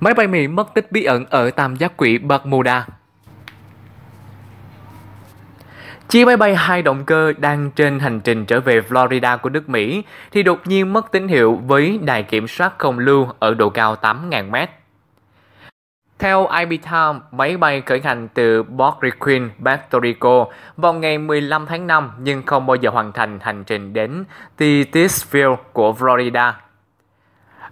Máy bay Mỹ mất tích bí ẩn ở tam giác quỷ Bermuda. Chiếc máy bay hai động cơ đang trên hành trình trở về Florida của nước Mỹ thì đột nhiên mất tín hiệu với đài kiểm soát không lưu ở độ cao 8.000 mét. Theo IBTown, máy bay khởi hành từ Port Requin, Puerto Rico vào ngày 15 tháng 5 nhưng không bao giờ hoàn thành hành trình đến Titusville của Florida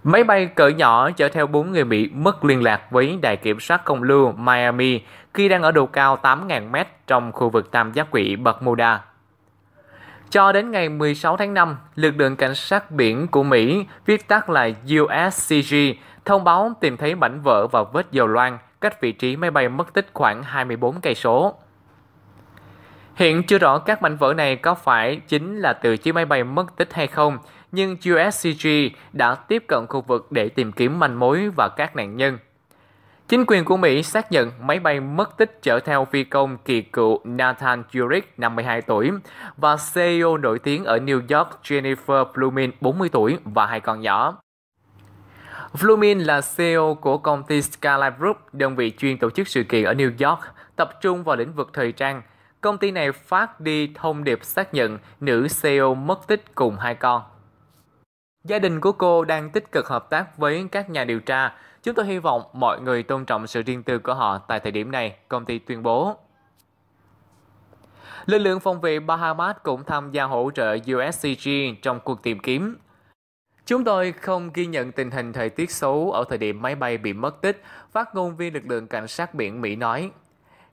Máy bay cỡ nhỏ chở theo 4 người Mỹ mất liên lạc với đài kiểm soát không lưu Miami khi đang ở độ cao 8.000m trong khu vực tam giác quỷ Bermuda. Cho đến ngày 16 tháng 5, lực lượng cảnh sát biển của Mỹ, viết tắt là USCG, thông báo tìm thấy mảnh vỡ và vết dầu loang cách vị trí máy bay mất tích khoảng 24 cây số. Hiện chưa rõ các mảnh vỡ này có phải chính là từ chiếc máy bay mất tích hay không, nhưng USCG đã tiếp cận khu vực để tìm kiếm manh mối và các nạn nhân. Chính quyền của Mỹ xác nhận máy bay mất tích chở theo phi công kỳ cựu Nathan Urick, 52 tuổi, và CEO nổi tiếng ở New York Jennifer Blumin, 40 tuổi, và hai con nhỏ. Blumin là CEO của công ty Skyline Group, đơn vị chuyên tổ chức sự kiện ở New York, tập trung vào lĩnh vực thời trang. Công ty này phát đi thông điệp xác nhận nữ CEO mất tích cùng hai con Gia đình của cô đang tích cực hợp tác với các nhà điều tra. Chúng tôi hy vọng mọi người tôn trọng sự riêng tư của họ tại thời điểm này, công ty tuyên bố. Lực lượng phòng vệ Bahamas cũng tham gia hỗ trợ USCG trong cuộc tìm kiếm. Chúng tôi không ghi nhận tình hình thời tiết xấu ở thời điểm máy bay bị mất tích, phát ngôn viên lực lượng cảnh sát biển Mỹ nói.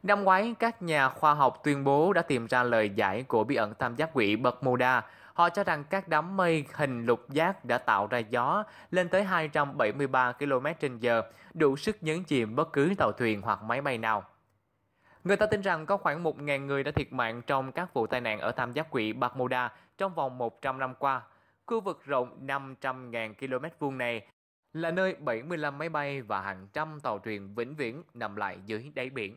Năm ngoái, các nhà khoa học tuyên bố đã tìm ra lời giải của bí ẩn tam giác quỷ Bermuda, Họ cho rằng các đám mây hình lục giác đã tạo ra gió lên tới 273 km/h, đủ sức nhấn chìm bất cứ tàu thuyền hoặc máy bay nào. Người ta tin rằng có khoảng 1.000 người đã thiệt mạng trong các vụ tai nạn ở tam giác quỷ Bermuda trong vòng 100 năm qua. Khu vực rộng 500.000 km vuông này là nơi 75 máy bay và hàng trăm tàu thuyền vĩnh viễn nằm lại dưới đáy biển.